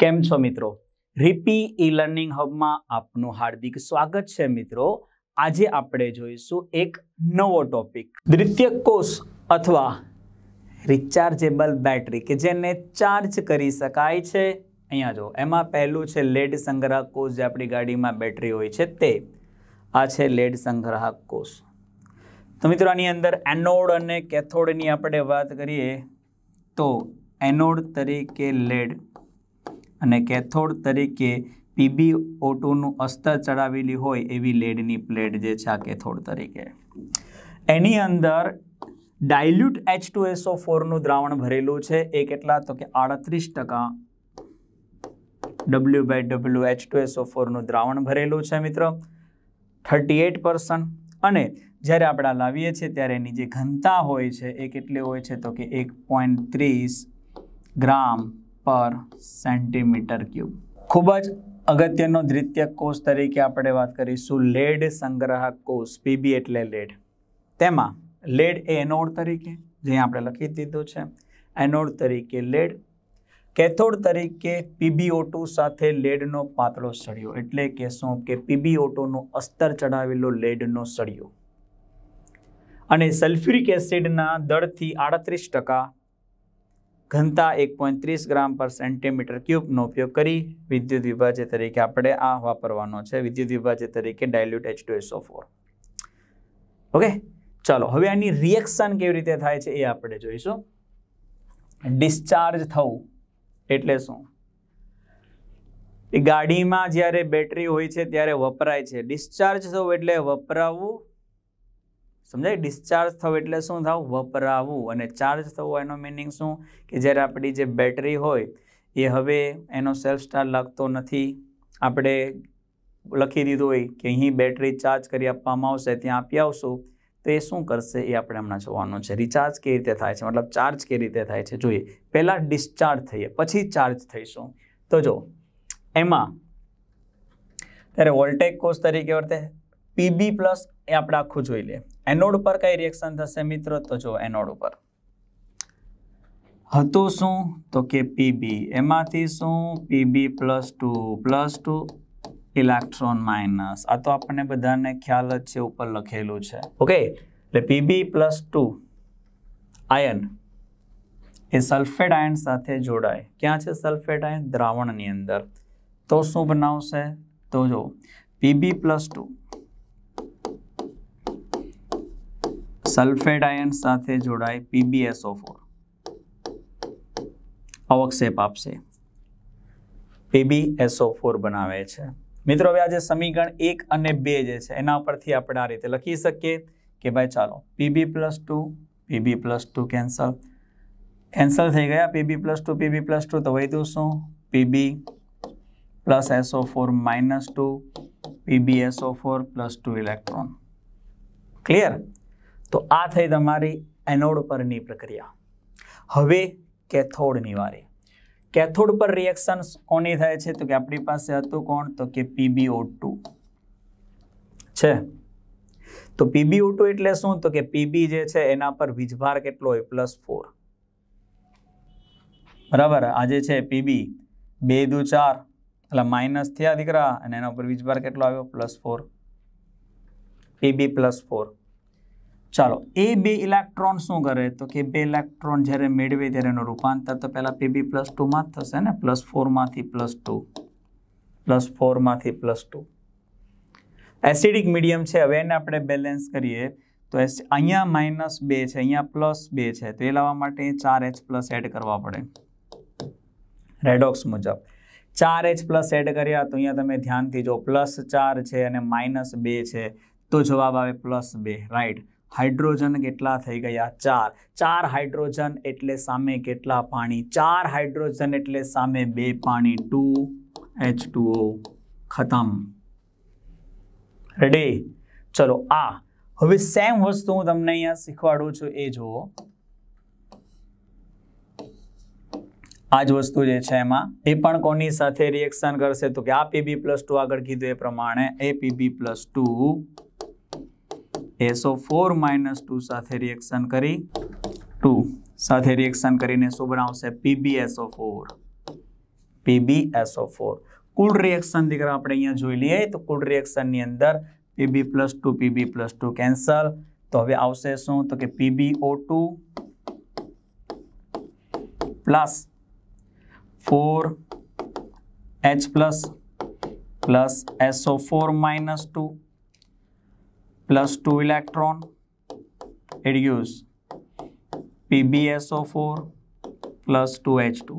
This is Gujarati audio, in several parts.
કેમ છો મિત્રો રીપી ઈ લર્નિંગ હબમાં આપનું હાર્દિક સ્વાગત છે મિત્રો આજે આપણે જોઈશું એક નવો ટોપિક દ્વિતીય કોષ અથવા રિચાર્જેબલ બેટરી કે જેને ચાર્જ કરી શકાય છે અહીંયા જો એમાં પહેલું છે લેડ સંગ્રાહક કોષ જે આપણી ગાડીમાં બેટરી હોય છે તે આ છે લેડ સંગ્રાહક કોષ તો મિત્રો આની અંદર એનોડ અને કેથોડની આપણે વાત કરીએ તો એનોડ તરીકે લેડ અને કેથોડ તરીકે પીબી ઓટોનું અસ્તર ચડાવેલી હોય એવી લેડની પ્લેટ જે છે આ કેથોડ તરીકે એની અંદર ડાયલ્યુટ એચ ટુ એસઓ ફોરનું દ્રાવણ ભરેલું છે એ કેટલા તો કે આડત્રીસ ટકા W by W H two S ફોરનું દ્રાવણ ભરેલું છે મિત્ર થર્ટી એટ પર્સન્ટ અને જ્યારે આપણે લાવીએ છીએ ત્યારે એની જે ઘનતા હોય છે એ કેટલી હોય છે તો કે એક પોઈન્ટ ત્રીસ ગ્રામ પર સેન્ટીમીટર ક્યુબ ખૂબ જ અગત્યનો દ્વિતીય કોષ તરીકે આપણે વાત કરીશું લેડ સંગ્રહક કોષ પીબી એટલે લેડ તેમાં લેડ એ એનોડ તરીકે જે આપણે લખી દીધું છે એનોડ તરીકે લેડ કેથોડ તરીકે પીબીઓટુ સાથે લેડનો પાતળો સળિયો એટલે કે શું કે પીબીઓટુનો અસ્તર ચડાવેલો લેડનો સળિયો અને સલ્ફ્યુરિક એસિડના દળથી આડત્રીસ ટકા ઘનતા એક પોઈન્ટ ત્રીસ ગ્રામ પર સેન્ટીમીટર ક્યુબનો ઉપયોગ કરી વિદ્યુત વિભાજ્ય તરીકે આપણે આ વાપરવાનો છે વિદ્યુત વિભાજ્ય તરીકે dilute H two SO four okay ચાલો હવે આની રિએક્શન કેવી રીતે થાય છે એ આપણે જોઈશું ડિસ્ચાર્જ થવું એટલે શું એ ગાડીમાં જ્યારે બેટરી હોય છે ત્યારે વપરાય છે ડિસ્ચાર્જ થવું એટલે વપરાવું સમજાય ડિસ્ચાર્જ થવું એટલે શું થાવ વપરાવવું અને ચાર્જ થવું એનો મિનિંગ શું કે જ્યારે આપણી જે બેટરી હોય એ હવે એનો સેલ્ફ સ્ટાર્ટ લાગતો નથી આપણે લખી દીધું હોય કે અહીં બેટરી ચાર્જ કરી આપવામાં આવશે ત્યાં આપી આવશું તો એ શું કરશે એ આપણે હમણાં જોવાનું છે રિચાર્જ કેવી રીતે થાય છે મતલબ ચાર્જ કેવી રીતે થાય છે જોઈએ પહેલાં ડિસ્ચાર્જ થઈએ પછી ચાર્જ થઈશું તો જો એમાં ત્યારે વોલ્ટેજ કોષ તરીકે વર્તે પીબી પ્લસ એ આપણે આખું જોઈ લે એનોડ પર કઈ રિએક્શન થશે મિત્રો તો જો એનોડ ઉપર હતું શું તો કે પીબી એમાંથી શું PB plus two plus two electron minus આ તો આપણને બધાને ખ્યાલ જ છે ઉપર લખેલું છે ઓકે એટલે પીબી પ્લસ ટુ આયન એ સલ્ફેટ આયન સાથે જોડાય ક્યાં છે સલ્ફેટ આયન દ્રાવણની અંદર તો શું બનાવશે તો જો PB plus two sulphate ion સાથે જોડાય પીબીએસઓ ફોર અવક્ષેપ આપશે પીબીએસઓ ફોર બનાવે છે મિત્રો હવે આજે સમીકરણ એક અને બે જે છે એના ઉપરથી આપણે આ રીતે લખી શકીએ કે ભાઈ ચાલો PB plus two PB plus two cancel cancel થઈ ગયા PB plus two PB plus two તો વધ્યું શું PB plus SO four minus two PBSO four plus two electron clear તો આ થઈ તમારી એનોડ પરની પ્રક્રિયા હવે કેથોડની વારે કેથોડ પર રિએક્શન કોની થાય છે તો કે આપણી પાસે હતું કોણ તો કે પીબીઓ ટુ છે તો પીબીઓ ટુ એટલે શું તો કે પીબી જે છે એના પર વીજભાર કેટલો હોય પ્લસ ફોર બરાબર આજે છે પીબી બે દુ ચાર એટલે માઇનસ થયા દીકરા અને એના પર વીજભાર કેટલો આવ્યો plus four PB plus four ચાલો એ બે ઇલેક્ટ્રોન શું કરે તો કે બે ઇલેક્ટ્રોન જ્યારે મેળવે ત્યારે એનું રૂપાંતર તો પહેલાં પીબી પ્લસ ટુમાં જ થશે ને પ્લસ ફોરમાંથી પ્લસ ટુ પ્લસ ફોરમાંથી પ્લસ ટુ એસિડિક મીડિયમ છે હવે એને આપણે બેલેન્સ કરીએ તો અહીંયા માઇનસ બે છે અહીંયા પ્લસ બે છે તો એ લાવવા માટે ચાર એચ પ્લસ એડ કરવા પડે રેડોક્સ મુજબ ચાર એચ પ્લસ એડ કર્યા તો અહીંયા તમે ધ્યાનથી જો પ્લસ ચાર છે અને માઇનસ બે છે તો જવાબ આવે પ્લસ બે રાઈટ હાઇડ્રોજન કેટલા થઈ ગયા ચાર ચાર હાઇડ્રોજન એટલે સામે કેટલા પાણી ચાર હાઇડ્રોજન એટલે સામે બે પાણી ટુ એચ ટુ ઓ ખતમ રેડી ચલો આ હવે સેમ વસ્તુ હું તમને અહીંયા શીખવાડું છું એ જુઓ આ જ વસ્તુ જે છે એમાં એ પણ કોની સાથે રિએક્શન કરશે તો કે આ પીબી પ્લસ ટુ આગળ કીધું એ પ્રમાણે એ PB plus two SO four minus two સાથે રિએક્શન કરી ટુ સાથે રિએક્શન કરીને શું બનાવશે પીબીએસઓ ફોર પીબીએસઓ ફોર કુલ રિએક્શન દીકરા આપણે અહીંયા જોઈ લઈએ તો કુલ રિએક્શનની અંદર PB plus two PB plus two cancel તો હવે આવશે શું તો કે PBO two plus four H plus plus SO four minus two plus 2 electron it gives PbSO4 plus 2H2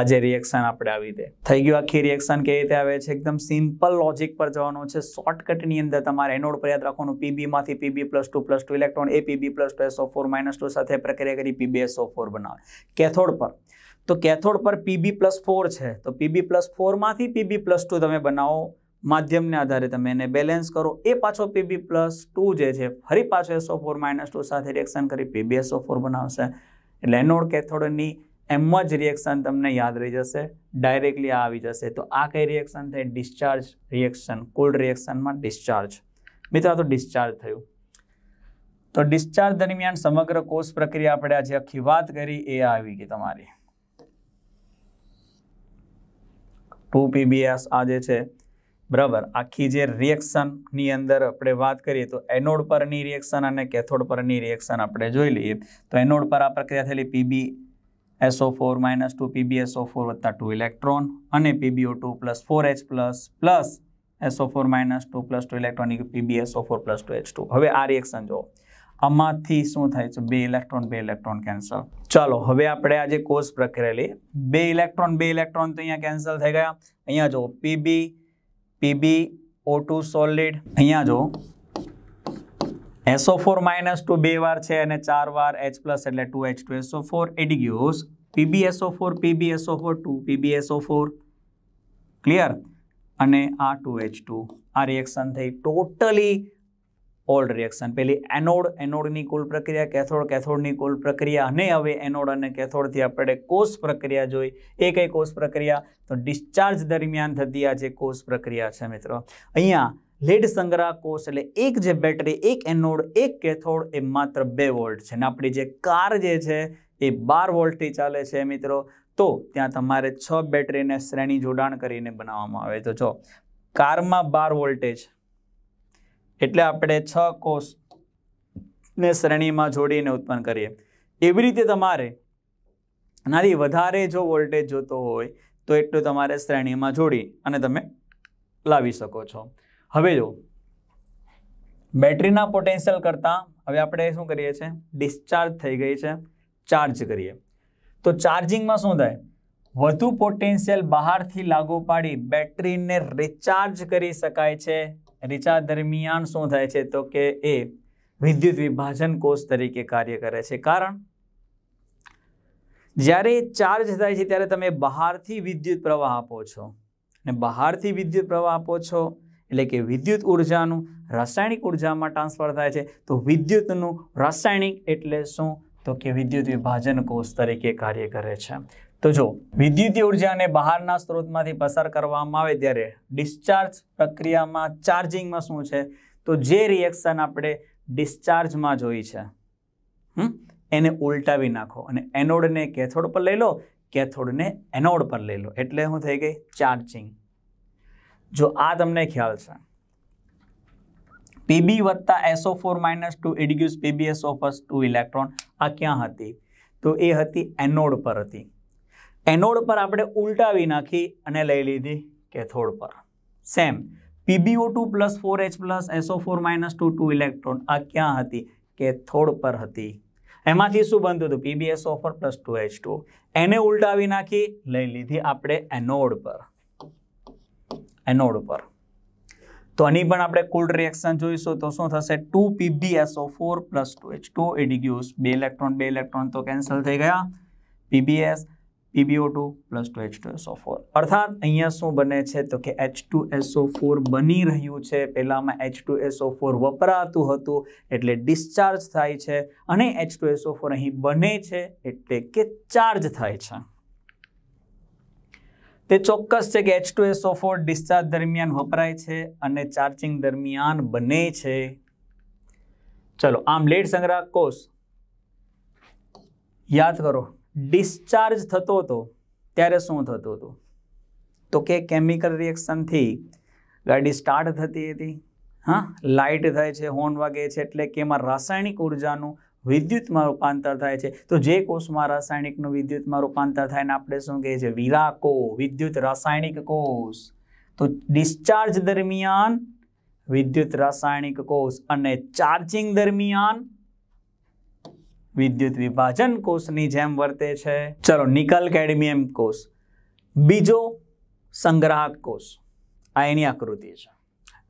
આ જે રિએક્શન આપણે આવી દે થઈ ગયું આખી રિએક્શન કેવી રીતે આવે છે એકદમ સિમ્પલ લોજિક પર જવાનું છે શોર્ટકટની અંદર તમારે એનોડ પર યાદ રાખવાનું પીબીમાંથી PB plus two plus two electron એ PB plus two SO four minus two સાથે પ્રક્રિયા કરી પીબીએસઓ ફોર બનાવે કેથોડ પર તો કેથોડ પર પીબી પ્લસ ફોર છે તો પીબી પ્લસ ફોરમાંથી પીબી પ્લસ ટુ તમે બનાવો માધ્યમને આધારે તમે એને બેલેન્સ કરો એ પાછો પીબી પ્લસ ટુ જે છે ફરી પાછો એસઓ ફોર માઇનસ ટુ સાથે રિએક્શન કરી પીબી એસઓ ફોર બનાવશે એટલે એનોડ કેથોડની એમ જ રિએક્શન તમને યાદ રહી જશે ડાયરેક્ટલી આવી જશે તો આ કઈ રિએક્શન થાય ડિસ્ચાર્જ રિએક્શન કુલ રિએક્શનમાં ડિસ્ચાર્જ મિત્રો તો ડિસ્ચાર્જ થયું તો ડિસ્ચાર્જ દરમિયાન સમગ્ર કોષ પ્રક્રિયા આપણે આજે આખી વાત કરી એ આવી ગઈ તમારી ટુ પીબીએસ આ જે છે બરાબર આખી જે રિએક્શનની અંદર આપણે વાત કરીએ તો એનોડ પરની રિએક્શન અને કેથોડ પરની રિએક્શન આપણે જોઈ લઈએ તો એનોડ પર આ પ્રક્રિયા થયેલી PB SO four minus two PB SO four વત્તા ટુ ઇલેક્ટ્રોન અને PBO two plus four H plus plus SO four minus two plus two electronic PB SO four plus two H two હવે આ રિએક્શન જુઓ આમાંથી શું થાય છે બે ઇલેક્ટ્રોન બે ઇલેક્ટ્રોન કેન્સલ ચાલો હવે આપણે આજે કોર્સ પ્રક્રિયા લઈએ બે ઇલેક્ટ્રોન બે ઇલેક્ટ્રોન તો અહીંયા કેન્સલ થઈ ગયા અહીંયા જો PB PB O two solid અહીંયા જો એસઓ ફોર માઇનસ ટુ બે વાર છે અને ચાર વાર એચ પ્લસ એટલે two H two SO four it gives PBSO four PBSO four two PBSO four clear અને આ ટુ એચ ટુ આ રિએક્શન થઈ ટોટલી ઓલ્ડ રિએક્શન પેલી એનોડ એનોડની કુલ પ્રક્રિયા કેથોડ કેથોડની કુલ પ્રક્રિયા અને હવે એનોડ અને કેથોડથી આપણે કોષ પ્રક્રિયા જોઈ એ કઈ કોષ પ્રક્રિયા તો ડિસ્ચાર્જ દરમિયાન થતી આ જે કોષ પ્રક્રિયા છે મિત્રો અહીંયા લેડ સંગ્રહ કોષ એટલે એક જે બેટરી એક એનોડ એક કેથોડ એ માત્ર બે વોલ્ટ છે અને આપણી જે કાર જે છે એ બાર વોલ્ટથી ચાલે છે મિત્રો તો ત્યાં તમારે છ બેટરીને શ્રેણી જોડાણ કરીને બનાવવામાં આવે તો જો કારમાં બાર વોલ્ટેજ એટલે આપણે છ કોષને શ્રેણીમાં જોડીને ઉત્પન્ન કરીએ એવી રીતે તમારે નાની વધારે જો વોલ્ટેજ જોતો હોય તો એટલું તમારે શ્રેણીમાં જોડી અને તમે લાવી શકો છો હવે જો બેટરીના પોટેન્શિયલ કરતાં હવે આપણે શું કરીએ છીએ ડિસ્ચાર્જ થઈ ગઈ છે ચાર્જ કરીએ તો ચાર્જિંગમાં શું થાય વધુ પોટેન્શિયલ બહારથી લાગુ પાડી બેટરીને રિચાર્જ કરી શકાય છે રિચાર્જ દરમિયાન શું થાય છે તો કે એ વિદ્યુત વિભાજન કોષ તરીકે કાર્ય કરે છે કારણ જ્યારે ચાર્જ થાય છે ત્યારે તમે બહારથી વિદ્યુત પ્રવાહ આપો છો અને બહારથી વિદ્યુત પ્રવાહ આપો છો એટલે કે વિદ્યુત ઉર્જાનું રાસાયણિક ઉર્જામાં ટ્રાન્સફર થાય છે તો વિદ્યુતનું રાસાયણિક એટલે શું તો કે વિદ્યુત વિભાજન કોષ તરીકે કાર્ય કરે છે તો જો વિદ્યુતીય ઉર્જાને બહારના સ્ત્રોતમાંથી પસાર કરવામાં આવે ત્યારે ડિસ્ચાર્જ પ્રક્રિયામાં ચાર્જિંગમાં શું છે તો જે રિએક્શન આપણે ડિસ્ચાર્જમાં જોઈ છે એને ઉલટાવી નાખો અને એનોડને કેથોડ પર લઈ લો કેથોડને એનોડ પર લઈ લો એટલે શું થઈ ગઈ ચાર્જિંગ જો આ તમને ખ્યાલ છે પીબી વત્તા SO four minus two it gives PBS of two electron આ ક્યાં હતી તો એ હતી એનોડ પર હતી એનોડ પર આપણે ઉલટાવી નાખી અને લઈ લીધી કેથોડ પર same PBO two plus four H plus SO four minus two two electron આ ક્યાં હતી કેથોડ પર હતી એમાંથી શું બનતું હતું PBS O four plus two H two એને ઉલટાવી નાખી લઈ લીધી આપણે એનોડ પર એનોડ પર તો આની પણ આપણે કુલ રિએક્શન જોઈશું તો શું થશે two PBSO four plus two H two it gives બે ઇલેક્ટ્રોન બે ઇલેક્ટ્રોન તો કેન્સલ થઈ ગયા PBS PBO two plus two H two SO four અર્થાત અહીંયા શું બને છે તો કે એચ ટુ એસઓ ફોર બની રહ્યું છે પહેલાંમાં એચ ટુ એસો ફોર વપરાતું હતું એટલે ડિસ્ચાર્જ થાય છે અને એચ ટુ એસો ફોર અહીં બને છે એટલે કે ચાર્જ થાય છે તે ચોક્કસ છે કે H two SO four discharge દરમિયાન વપરાય છે અને ચાર્જિંગ દરમિયાન બને છે ચલો આમ લેટ સંગ્રાહક કોષ યાદ કરો ડિસ્ચાર્જ થતો હતો ત્યારે શું થતું હતું તો કે કેમિકલ રિએક્શનથી ગાડી સ્ટાર્ટ થતી હતી હા લાઇટ થાય છે હોર્ન વાગે છે એટલે કે એમાં રાસાયણિક ઉર્જાનું વિદ્યુતમાં રૂપાંતર થાય છે તો જે કોષમાં રાસાયણિકનું વિદ્યુતમાં રૂપાંતર થાય ને આપણે શું કહે છે વિરાકો વિદ્યુત રાસાયણિક કોષ તો ડિસ્ચાર્જ દરમિયાન વિદ્યુત રાસાયણિક કોષ અને ચાર્જિંગ દરમિયાન વિદ્યુત વિભાજન કોષની જેમ વર્તે છે ચલો નિકલ કેડમિયમ કોષ બીજો સંગ્રાહક કોષ આ એની આકૃતિ છે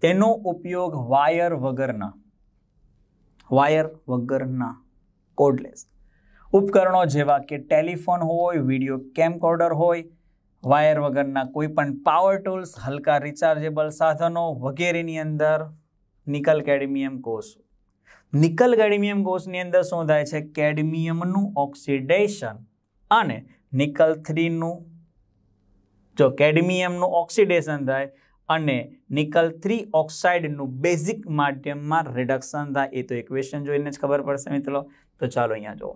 તેનો ઉપયોગ વાયર વગરના વાયર વગરના કોડલેસ ઉપકરણો જેવા કે ટેલિફોન હોય વિડીયો કેમકોર્ડર હોય વાયર વગરના કોઈપણ પાવર ટૂલ્સ હલકા રિચાર્જેબલ સાધનો વગેરેની અંદર નિકલ કેડમિયમ કોષ નિકલ કેડમિયમ કોષની અંદર શું થાય છે કેડમિયમનું ઓક્સિડેશન અને નિકલ થ્રીનું જો કેડમિયમનું ઓક્સિડેશન થાય અને નિકલ થ્રી ઓક્સાઇડનું બેઝિક માધ્યમમાં રિડક્શન થાય એ તો ઇક્વેશન જોઈને જ ખબર પડશે મિત્રો તો ચાલો અહીંયા જુઓ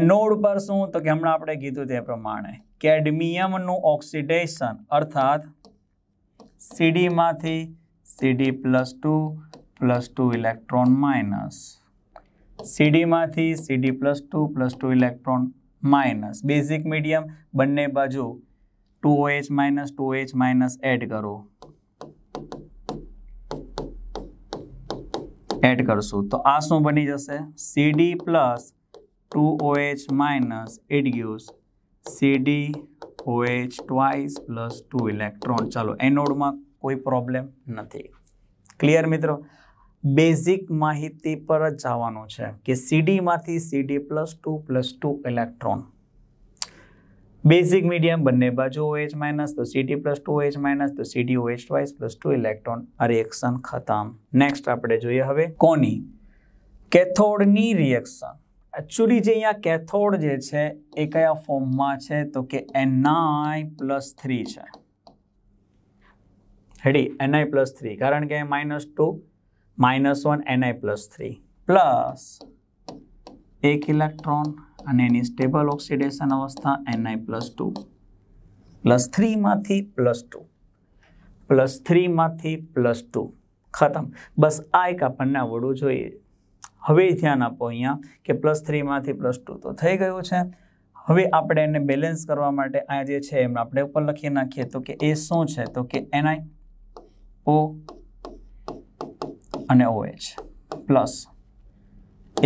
એનોડ પર શું તો કે હમણાં આપણે કીધું તે પ્રમાણે કેડમિયમનું ઓક્સિડેશન અર્થાત સીડીમાંથી CD plus two plus two electron minus C D में C D plus two plus two electron minus basic medium बने बाजू two O H minus two H minus add करो एड करसु तो आ शू बनी जैसे C D plus two O H minus it gives C D O H twice plus two electron चलो एनोड में कोई प्रॉब्लम नहीं क्लियर मित्रों બેઝિક માહિતી પર જ જવાનું છે કે સીડીમાંથી CD plus two plus two electron basic medium બંને બાજુ ઓએચ માઇનસ તો CD plus two OH minus તો CD OH twice plus two electron આ રિએક્શન ખતમ નેક્સ્ટ આપણે જોઈએ હવે કોની કેથોડની રિએક્શન એકચ્યુઅલી જે અહીંયા કેથોડ જે છે એ કયા ફોર્મમાં છે તો કે એનઆઈ પ્લસ થ્રી છે હેડી એનઆઈ પ્લસ થ્રી કારણ કે minus two minus one NI plus three plus એક ઇલેક્ટ્રોન અને એની સ્ટેબલ ઓક્સિડેશન અવસ્થા એનઆઈ પ્લસ ટુ પ્લસ થ્રીમાંથી પ્લસ ટુ પ્લસ થ્રીમાંથી પ્લસ ટુ ખતમ બસ આ એક આપણને આવડવું જોઈએ હવે ધ્યાન આપો અહીંયા કે પ્લસ થ્રીમાંથી પ્લસ ટુ તો થઈ ગયું છે હવે આપણે એને બેલેન્સ કરવા માટે આ જે છે એમ આપણે ઉપર લખી નાખીએ તો કે એ શું છે તો કે એનઆઈ ઓ અને ઓએચ પ્લસ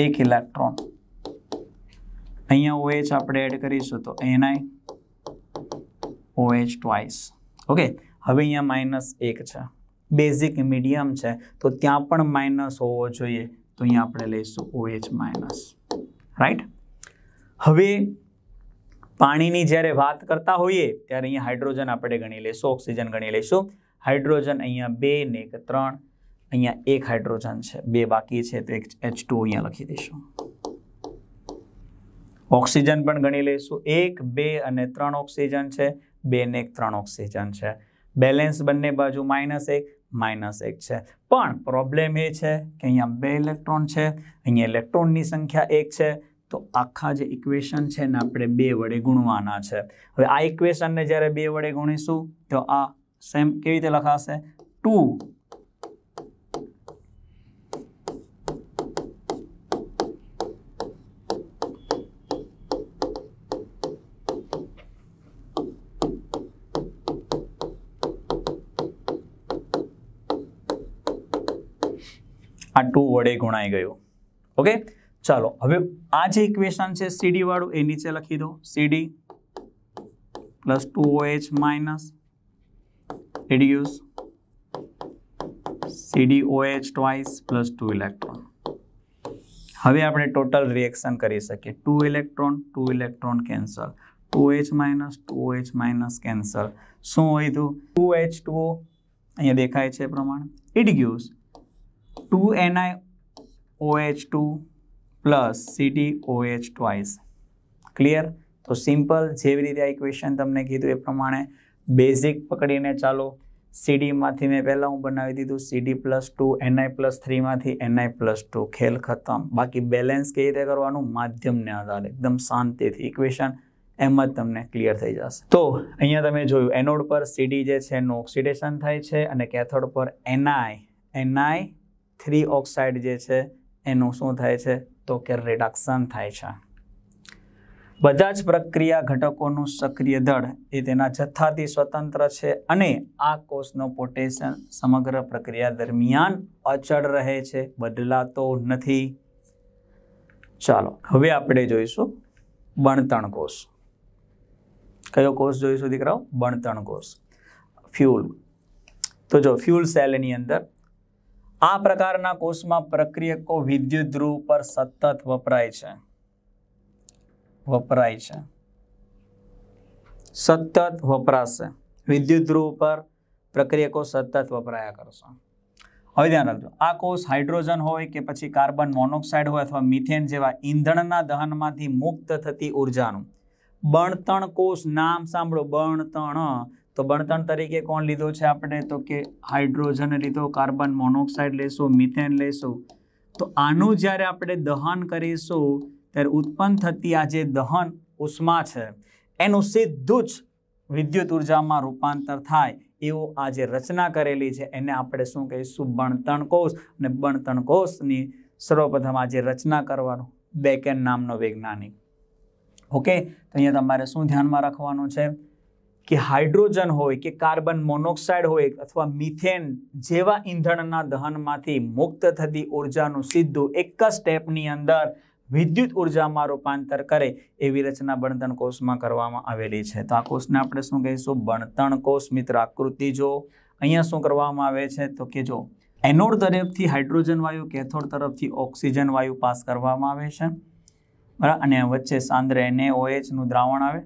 એક ઇલેક્ટ્રોન અહીંયા ઓએચ આપણે એડ કરીશું તો એનઆઈ ઓએચ ટ્વાઇસ ઓકે હવે અહીંયા માઇનસ એક છે બેઝિક મીડિયમ છે તો ત્યાં પણ માઇનસ હોવો જોઈએ તો અહીંયા આપણે લઈશું ઓએચ માઇનસ રાઈટ હવે પાણીની જ્યારે વાત કરતા હોઈએ ત્યારે અહીંયા હાઇડ્રોજન આપણે ગણી લઈશું ઓક્સિજન ગણી લઈશું હાઇડ્રોજન અહીંયા બે ને એક ત્રણ અહીંયા એક હાઇડ્રોજન છે બે બાકી છે તો એક એચ ટુ અહીંયા લખી દઈશું ઓક્સિજન પણ ગણી લઈશું એક બે અને ત્રણ ઓક્સિજન છે બે ને એક ત્રણ ઓક્સિજન છે બેલેન્સ બંને બાજુ માઇનસ એક માઇનસ એક છે પણ પ્રોબ્લેમ એ છે કે અહીંયા બે ઇલેક્ટ્રોન છે અહીંયા ઇલેક્ટ્રોનની સંખ્યા એક છે તો આખા જે ઇક્વેશન છે ને આપણે બે વડે ગુણવાના છે હવે આ ઇક્વેશનને જ્યારે બે વડે ગુણીશું તો આ સેમ કેવી રીતે લખાશે ટુ આ ટુ વડે ગુણાઈ ગયું ઓકે ચાલો હવે આ જે ઇક્વેશન છે સીડી વાળું એ નીચે લખી દો CD plus two OH minus minus CD OH twice plus two electron હવે આપણે ટોટલ રિએક્શન કરી શકીએ two electron two electron cancel two H minus two H minus cancel શું હોય તું ટુ એચ ટુ અહીંયા દેખાય છે પ્રમાણે it gives two NI OH two plus CT OH twice clear તો સિમ્પલ જેવી રીતે આ ઇક્વેશન તમને કીધું એ પ્રમાણે બેઝિક પકડીને ચાલો સીડીમાંથી મેં પહેલાં હું બનાવી દીધું CD plus two NI plus થ્રીમાંથી એનઆઈ પ્લસ ટુ ખેલ ખતમ બાકી બેલેન્સ કેવી રીતે કરવાનું માધ્યમને આધારે એકદમ શાંતિથી ઇક્વેશન એમ જ તમને ક્લિયર થઈ જશે તો અહીંયા તમે જોયું એનોડ પર સીડી જે છે એનું ઓક્સિડેશન થાય છે અને કેથોડ પર એનઆઈ એનઆઈ થ્રી ઓક્સાઇડ જે છે એનું શું થાય છે તો કે રિડક્શન થાય છે બધા જ પ્રક્રિયા ઘટકોનું સક્રિય દળ એ તેના જથ્થાથી સ્વતંત્ર છે અને આ કોષનો પોટેશન સમગ્ર પ્રક્રિયા દરમિયાન અચળ રહે છે બદલાતો નથી ચાલો હવે આપણે જોઈશું બણતણ કોષ કયો કોષ જોઈશું દીકરાઓ બણતણ કોષ ફ્યુલ તો જો ફ્યુલ સેલની અંદર આ પ્રકારના કોષમાં પ્રક્રિયકો વિદ્યુત ધ્રુવ પર સતત વપરાય છે વપરાય છે સતત વપરાશે વિદ્યુત ધ્રુવ પર પ્રક્રિયકો સતત વપરાયા કરશે હવે ધ્યાન રાખજો આ કોષ હાઇડ્રોજન હોય કે પછી કાર્બન મોનોક્સાઇડ હોય અથવા મિથેન જેવા ઇંધણના દહનમાંથી મુક્ત થતી ઉર્જાનું બણતણ કોષ નામ સાંભળો બળતણ તો બળતણ તરીકે કોણ લીધો છે આપણે તો કે હાઇડ્રોજન લીધો કાર્બન મોનોક્સાઇડ લઈશું મિથેન લેશું તો આનું જ્યારે આપણે દહન કરીશું ત્યારે ઉત્પન્ન થતી આ જે દહન ઉષ્મા છે એનું સીધું જ વિદ્યુત ઉર્જામાં રૂપાંતર થાય એવો આ જે રચના કરેલી છે એને આપણે શું કહીશું બણતણ કોષ અને બણતણ કોષની સર્વપ્રથમ આ જે રચના કરવાનો બેકેન નામનો વૈજ્ઞાનિક ઓકે તો અહીંયા તમારે શું ધ્યાનમાં રાખવાનું છે કે હાઇડ્રોજન હોય કે કાર્બન મોનોક્સાઇડ હોય અથવા મિથેન જેવા ઈંધણના દહનમાંથી મુક્ત થતી ઉર્જાનું સીધું એક જ સ્ટેપની અંદર વિદ્યુત ઉર્જામાં રૂપાંતર કરે એવી રચના બણતણ કોષમાં કરવામાં આવેલી છે તો આ કોષને આપણે શું કહીશું બણતણ કોષ મિત્ર આકૃતિ જો અહીંયા શું કરવામાં આવે છે તો કે જો એનોડ તરફથી હાઇડ્રોજન વાયુ કેથોડ તરફથી ઓક્સિજન વાયુ પાસ કરવામાં આવે છે બરાબર અને વચ્ચે સાંદ્ર ઓએચનું દ્રાવણ આવે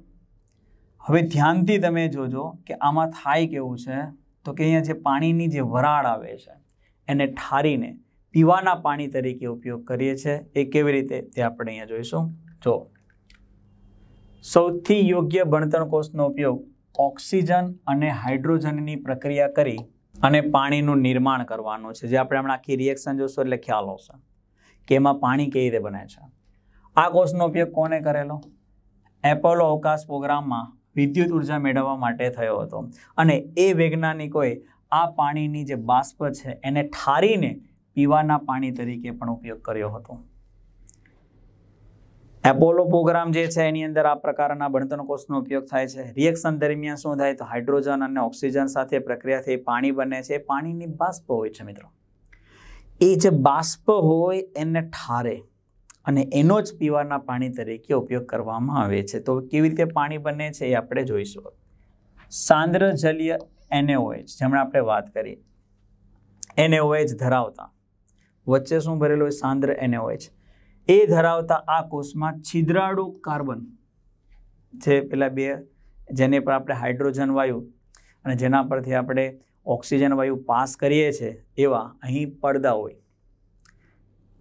હવે ધ્યાનથી તમે જોજો કે આમાં થાય કેવું છે તો કે અહીંયા જે પાણીની જે વરાળ આવે છે એને ઠારીને પીવાના પાણી તરીકે ઉપયોગ કરીએ છીએ એ કેવી રીતે તે આપણે અહીંયા જોઈશું જો સૌથી યોગ્ય બણતણ કોષનો ઉપયોગ ઓક્સિજન અને હાઇડ્રોજનની પ્રક્રિયા કરી અને પાણીનું નિર્માણ કરવાનું છે જે આપણે હમણાં આખી રિએક્શન જોશું એટલે ખ્યાલ આવશે કે એમાં પાણી કેવી રીતે બને છે આ કોષનો ઉપયોગ કોને કરેલો એપોલો અવકાશ પ્રોગ્રામમાં વિદ્યુત ઉર્જા મેળવવા માટે થયો હતો અને એ વૈજ્ઞાનિકોએ આ પાણીની જે બાષ્પ છે એને ઠારીને પીવાના પાણી તરીકે પણ ઉપયોગ કર્યો હતો એપોલો પ્રોગ્રામ જે છે એની અંદર આ પ્રકારના બળતણ કોષનો ઉપયોગ થાય છે રિએક્શન દરમિયાન શું થાય તો હાઇડ્રોજન અને ઓક્સિજન સાથે પ્રક્રિયાથી પાણી બને છે પાણીની બાષ્પ હોય છે મિત્રો એ જે બાષ્પ હોય એને ઠારે અને એનો જ પીવાના પાણી તરીકે ઉપયોગ કરવામાં આવે છે તો કેવી રીતે પાણી બને છે એ આપણે જોઈશું સાંદ્ર જલીય એનએઓએચ જેમણે આપણે વાત કરી એનએઓએચ ધરાવતા વચ્ચે શું ભરેલું હોય સાંદ્ર એનએઓએચ એ ધરાવતા આ કોષમાં છિદ્રાળુ કાર્બન જે પેલા બે જેની પર આપણે હાઇડ્રોજન વાયુ અને જેના પરથી આપણે ઓક્સિજન વાયુ પાસ કરીએ છીએ એવા અહીં પડદા હોય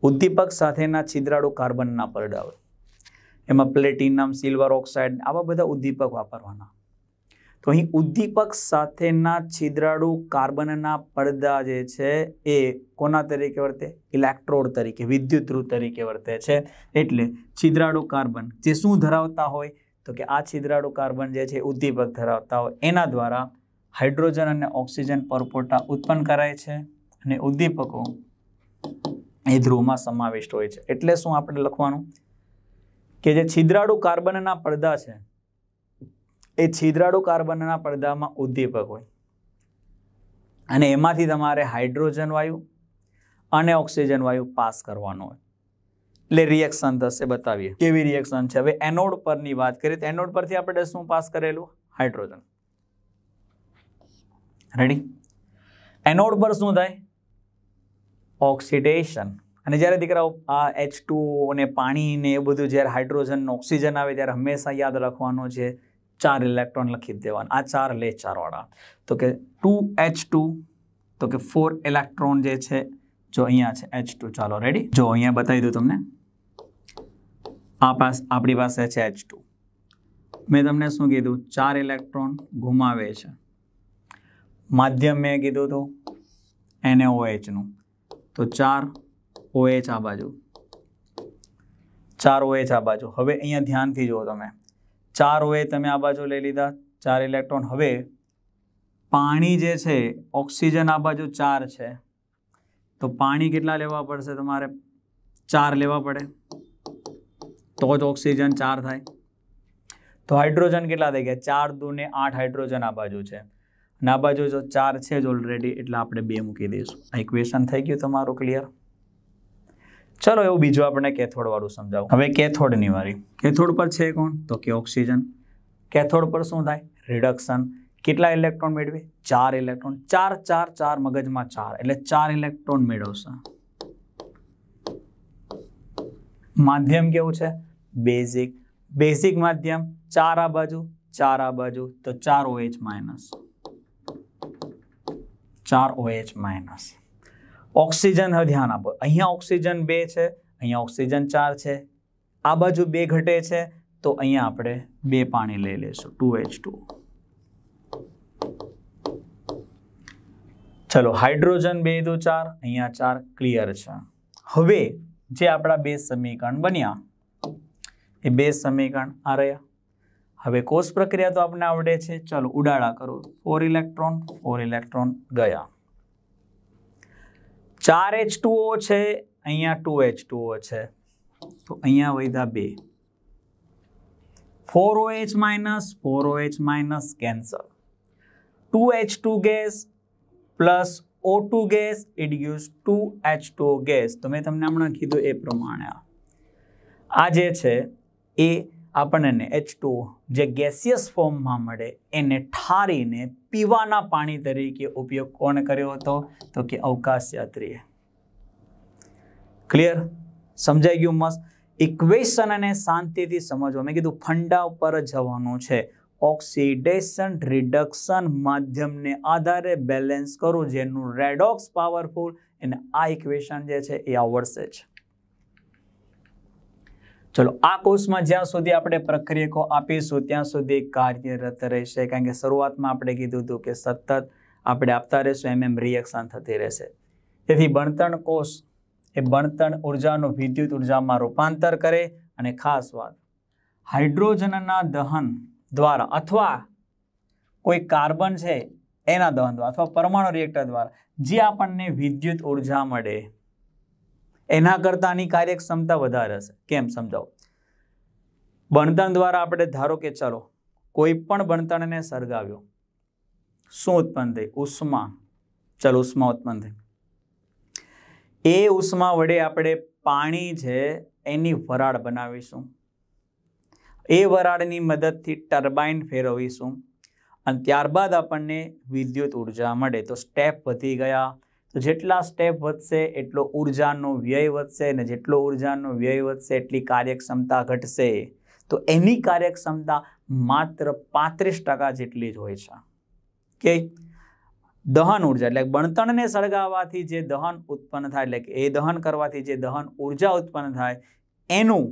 ઉદ્દીપક સાથેના છિદ્રાળુ કાર્બનના પરડાઓ એમાં પ્લેટિનમ સિલ્વર ઓક્સાઇડ આવા બધા ઉદ્દીપક વાપરવાના તો અહીં ઉદ્દીપક સાથેના છિદ્રાળુ કાર્બનના પડદા જે છે એ કોના તરીકે વર્તે ઇલેક્ટ્રોડ તરીકે વિદ્યુત ધ્રુવ તરીકે વર્તે છે એટલે છિદ્રાળુ કાર્બન જે શું ધરાવતા હોય તો કે આ છિદ્રાળુ કાર્બન જે છે ઉદ્દીપક ધરાવતા હોય એના દ્વારા હાઇડ્રોજન અને ઓક્સિજન પરપોટા ઉત્પન્ન કરાય છે અને ઉદ્દીપકો એ ધ્રુવમાં સમાવિષ્ટ હોય છે એટલે શું આપણે લખવાનું કે જે છિદ્રાળુ કાર્બનના પડદા છે એ છિદ્રાળુ કાર્બનના પડદામાં ઉદ્દીપક હોય અને એમાંથી તમારે હાઇડ્રોજન વાયુ અને ઓક્સિજન વાયુ પાસ કરવાનો હોય એટલે રિએક્શન થશે બતાવીએ કેવી રિએક્શન છે હવે એનોડ પરની વાત કરીએ તો એનોડ પરથી આપણે શું પાસ કરેલું હાઇડ્રોજન રેડી એનોડ પર શું થાય ઓક્સિડેશન અને જ્યારે દીકરાઓ આ એચ ટુ અને પાણી ને એ બધું જ્યારે હાઇડ્રોજન ઓક્સિજન આવે ત્યારે હંમેશા યાદ રાખવાનું છે ચાર ઇલેક્ટ્રોન લખી દેવાના આ ચાર લે ચારવાળા તો કે ટુ એચ ટુ તો કે ફોર ઇલેક્ટ્રોન જે છે જો અહીંયા છે એચ ટુ ચાલો રેડી જો અહીંયા બતાવી દઉં તમને આ પાસ આપણી પાસે છે એચ ટુ મેં તમને શું કીધું ચાર ઇલેક્ટ્રોન ગુમાવે છે માધ્યમ મેં કીધું હતું એચનું તો ચાર ઓએચ આ બાજુ ચાર ઓએચ આ બાજુ હવે અહીંયા ધ્યાનથી જુઓ તમે ચાર ઓએ તમે આ બાજુ લઈ લીધા ચાર ઇલેક્ટ્રોન હવે પાણી જે છે ઓક્સિજન આ બાજુ ચાર છે તો પાણી કેટલા લેવા પડશે તમારે ચાર લેવા પડે તો જ ઓક્સિજન ચાર થાય તો હાઇડ્રોજન કેટલા થઈ ગયા ચાર દૂને આઠ હાઇડ્રોજન આ બાજુ છે ના બાજુ જો ચાર છે જ ઓલરેડી એટલે આપણે બે મૂકી દઈશું આ ઇક્વેશન થઈ ગયું તમારું ક્લિયર ચલો એવું બીજું આપણે કેથોડવાળું સમજાવું હવે કેથોડની વારી કેથોડ પર છે કોણ તો કે ઓક્સિજન કેથોડ પર શું થાય રિડક્શન કેટલા ઇલેક્ટ્રોન મેળવે ચાર ઇલેક્ટ્રોન ચાર ચાર ચાર મગજમાં ચાર એટલે ચાર ઇલેક્ટ્રોન મેળવશે માધ્યમ કેવું છે બેઝિક બેઝિક માધ્યમ ચાર આ બાજુ ચાર આ બાજુ તો ચાર ઓએચ માઇનસ ચાર ઓએચ માઇનસ ઓક્સિજન હવે ધ્યાન આપો અહીંયા ઓક્સિજન બે છે અહીંયા ઓક્સિજન ચાર છે આ બાજુ બે ઘટે છે તો અહીંયા આપણે બે પાણી લઈ લઈશું ટુ એચ ટુ ચલો હાઇડ્રોજન બે દો ચાર અહીંયા ચાર ક્લિયર છે હવે જે આપણા બે સમીકરણ બન્યા એ બે સમીકરણ આ રહ્યા હવે કોષ પ્રક્રિયા તો આપણને આવડે છે ચાલો ઉડાડા કરો ફોર ઇલેક્ટ્રોન ફોર ઇલેક્ટ્રોન ગયા ચાર એચ છે અહીંયા ટુ એચ છે તો અહીંયા વૈધા બે four O H minus four O H minus cancel two H two gas plus O two gas it gives two H two gas તો મેં તમને હમણાં કીધું એ પ્રમાણે આ જે છે એ આપણને એચ ટુ જે ગેસિયસ ફોર્મમાં મળે એને ઠારીને પીવાના પાણી તરીકે ઉપયોગ કોણ કર્યો હતો તો કે અવકાશયાત્રીએ ક્લિયર સમજાઈ ગયું મસ્ત ઇક્વેશન અને શાંતિથી સમજવા મેં કીધું ફંડા ઉપર જવાનું છે ઓક્સિડેશન રિડક્શન માધ્યમને આધારે બેલેન્સ કરું જેનું રેડોક્સ પાવરફુલ અને આ ઇક્વેશન જે છે એ આવડશે જ ચલો આ કોર્સમાં જ્યાં સુધી આપણે પ્રક્રિયકો આપીશું ત્યાં સુધી કાર્યરત રહેશે કારણ કે શરૂઆતમાં આપણે કીધું હતું કે સતત આપણે આપતા રહેશું એમ એમ રિએક્શન થતી રહેશે તેથી બણતણ કોષ એ બણતણ ઉર્જાનું વિદ્યુત ઉર્જામાં રૂપાંતર કરે અને ખાસ વાત હાઇડ્રોજનના દહન દ્વારા અથવા કોઈ કાર્બન છે એના દહન દ્વારા અથવા પરમાણુ રિએક્ટર દ્વારા જે આપણને વિદ્યુત ઉર્જા મળે એના કરતાંની કાર્યક્ષમતા વધારે હશે કેમ સમજાવો બણતણ દ્વારા આપણે ધારો કે ચલો કોઈ પણ બણતણને સળગાવ્યો શું ઉત્પન્ન થઈ ઉષ્મા ચલો ઉષ્મા ઉત્પન્ન થઈ એ ઉષ્મા વડે આપણે પાણી છે એની વરાળ બનાવીશું એ વરાળની મદદથી ટર્બાઇન ફેરવીશું અને ત્યારબાદ આપણને વિદ્યુત ઉર્જા મળે તો સ્ટેપ વધી ગયા તો જેટલા સ્ટેપ વધશે એટલો ઉર્જાનો વ્યય વધશે અને જેટલો ઉર્જાનો વ્યય વધશે એટલી કાર્યક્ષમતા ઘટશે તો એની કાર્યક્ષમતા માત્ર પાંત્રીસ ટકા જેટલી જ હોય છે કે દહન ઉર્જા એટલે બળતણને સળગાવવાથી જે દહન ઉત્પન્ન થાય એટલે કે એ દહન કરવાથી જે દહન ઉર્જા ઉત્પન્ન થાય એનું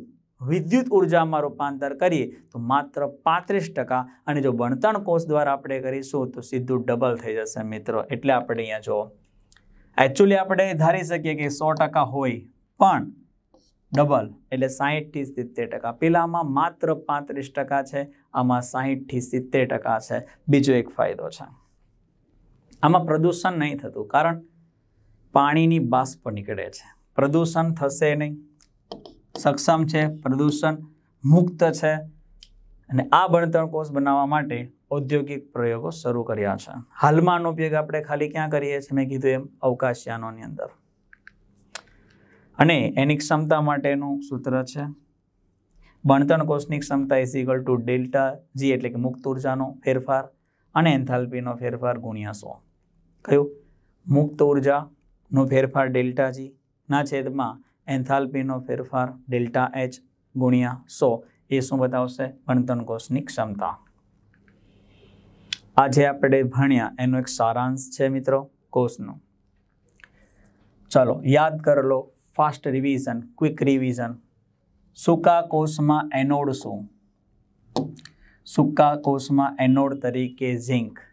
વિદ્યુત ઉર્જામાં રૂપાંતર કરીએ તો માત્ર પાંત્રીસ ટકા અને જો બળતણ કોષ દ્વારા આપણે કરીશું તો સીધું ડબલ થઈ જશે મિત્રો એટલે આપણે અહીંયા જો એકચ્યુઅલી આપણે ધારી શકીએ કે સો ટકા હોય પણ ડબલ એટલે સાહીઠથી સિત્તેર ટકા પેલામાં માત્ર પાંત્રીસ ટકા છે આમાં સાહીઠથી સિત્તેર ટકા છે બીજો એક ફાયદો છે આમાં પ્રદૂષણ નહીં થતું કારણ પાણીની બાષ્પ નીકળે છે પ્રદૂષણ થશે નહીં સક્ષમ છે પ્રદૂષણ મુક્ત છે અને આ બળતણ કોષ બનાવવા માટે ઔદ્યોગિક પ્રયોગો શરૂ કર્યા છે હાલમાં આનો ઉપયોગ આપણે ખાલી ક્યાં કરીએ છીએ મેં કીધું એમ અવકાશયાનોની અંદર અને એની ક્ષમતા માટેનું સૂત્ર છે બણતણ કોષની ક્ષમતા is equal to delta G એટલે કે મુક્ત ઉર્જાનો ફેરફાર અને એન્થાલ્પીનો ફેરફાર ગુણ્યા સો કયું મુક્ત ઉર્જાનો ફેરફાર ડેલ્ટા જી ના છેદમાં એન્થાલ્પીનો ફેરફાર ડેલ્ટા એચ ગુણ્યા સો એ શું બતાવશે બણતણ કોષની ક્ષમતા આજે આપણે ભણ્યા એનો એક સારાંશ છે મિત્રો કોષનો ચલો યાદ કરલો ફાસ્ટ રિવિઝન ક્વિક રિવિઝન સૂકા કોષમાં એનોડ શું સૂકા કોષમાં એનોડ તરીકે ઝિંક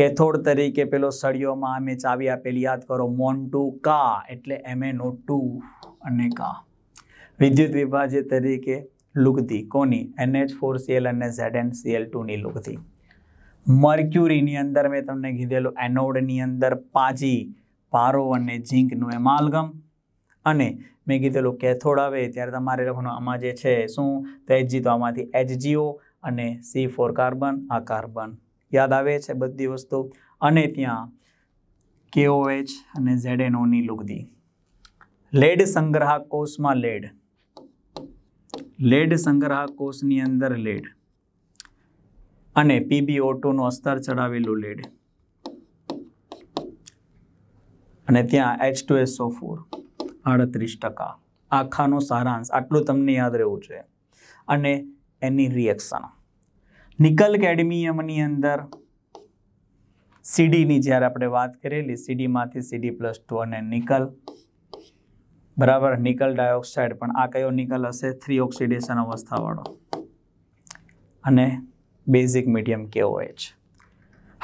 કેથોડ તરીકે પેલો સળિયોમાં અમે ચાવી આપેલી યાદ કરો મોન ટુ કા એટલે નો ટુ અને કા વિદ્યુત વિભાજ્ય તરીકે લુગધી કોની એનએચ ફોર સીએલ અને ઝેડ એન સીએલ ટુની લુગધી મર્ક્યુરીની અંદર મેં તમને કીધેલું એનોડની અંદર પાજી પારો અને ઝીંકનું એમાલગમ અને મેં કીધેલું કેથોડ આવે ત્યારે તમારે લખવાનું આમાં જે છે શું તો એચજી તો આમાંથી એચજીઓ અને સી ફોર કાર્બન આ કાર્બન યાદ આવે છે બધી વસ્તુ અને ત્યાં કેઓએચ અને ઝેડએનઓની લુગદી લેડ સંગ્રાહક કોષમાં લેડ લેડ સંગ્રાહક કોષની અંદર લેડ અને પીબીઓ ટુનું અસ્તર ચડાવેલું લેડ અને ત્યાં એચ ટુ એસઓ ફોર આડત્રીસ ટકા આખાનો સારાંશ આટલું તમને યાદ રહેવું છે અને એની રિએક્શન નિકલ કેડમિયમની અંદર સીડીની જ્યારે આપણે વાત કરેલી સીડીમાંથી સીડી પ્લસ ટુ અને નિકલ બરાબર નિકલ ડાયોક્સાઇડ પણ આ કયો નિકલ હશે થ્રી ઓક્સિડેશન અવસ્થાવાળો અને બેઝિક મીડિયમ છે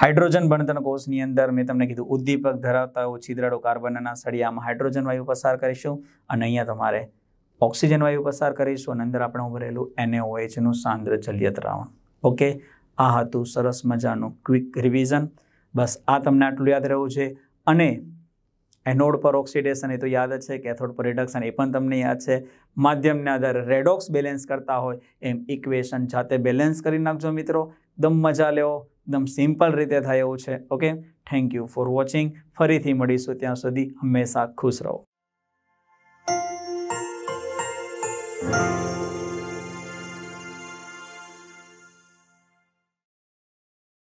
હાઇડ્રોજન બંધન કોષની અંદર મેં તમને કીધું ઉદ્દીપક ધરાવતા છિદ્રાળુ કાર્બનના સળિયામાં હાઇડ્રોજન વાયુ પસાર કરીશું અને અહીંયા તમારે ઓક્સિજન વાયુ પસાર કરીશું અને અંદર આપણે ઉભરેલું એનએઓએચનું સાંદ્ર જલીય દ્રાવણ ઓકે આ હતું સરસ મજાનું ક્વિક રિવિઝન બસ આ તમને આટલું યાદ રહેવું છે અને એનોડ પર ઓક્સિડેશન એ તો યાદ છે કેથોડ પર રિડક્શન એ પણ તમને યાદ છે માધ્યમના આધારે રેડોક્સ બેલેન્સ કરતા હોય એમ ઇક્વેશન જાતે બેલેન્સ કરી નાખજો મિત્રો દમ મજા લેવો એકદમ સિમ્પલ રીતે થાય એવું છે okay thank you for watching ફરીથી મળીશું ત્યાં સુધી હંમેશા ખુશ રહો